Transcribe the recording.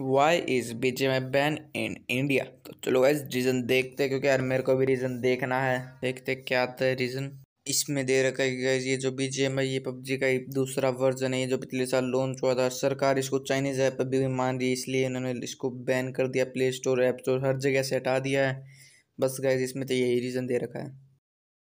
Y is B J में ban in India तो चलो गाइज रीज़न देखते हैं क्योंकि यार मेरे को भी रीज़न देखना है देखते क्या आता है रीज़न इसमें दे रखा है गाइज ये जो एम है ये पबजी का दूसरा वर्जन है ये जो पिछले साल लॉन्च हुआ था सरकार इसको चाइनीज़ ऐप भी मान रही है इसलिए इन्होंने इसको बैन कर दिया प्ले स्टोर ऐप स्टोर हर जगह से हटा दिया है बस गाइज इसमें तो यही रीज़न दे रखा है